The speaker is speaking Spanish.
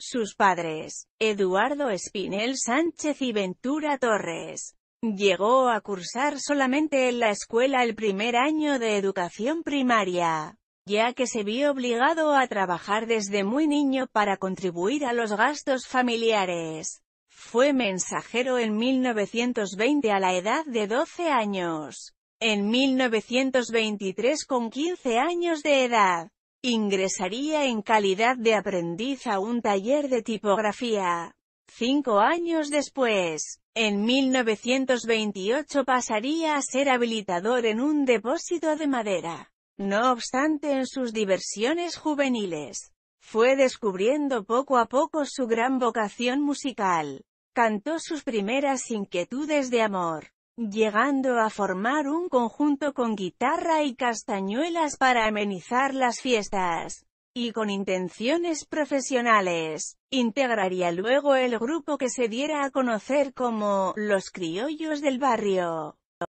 Sus padres, Eduardo Espinel Sánchez y Ventura Torres, llegó a cursar solamente en la escuela el primer año de educación primaria, ya que se vio obligado a trabajar desde muy niño para contribuir a los gastos familiares. Fue mensajero en 1920 a la edad de 12 años. En 1923 con 15 años de edad, Ingresaría en calidad de aprendiz a un taller de tipografía. Cinco años después, en 1928 pasaría a ser habilitador en un depósito de madera. No obstante en sus diversiones juveniles, fue descubriendo poco a poco su gran vocación musical. Cantó sus primeras inquietudes de amor llegando a formar un conjunto con guitarra y castañuelas para amenizar las fiestas y con intenciones profesionales. Integraría luego el grupo que se diera a conocer como «Los Criollos del Barrio».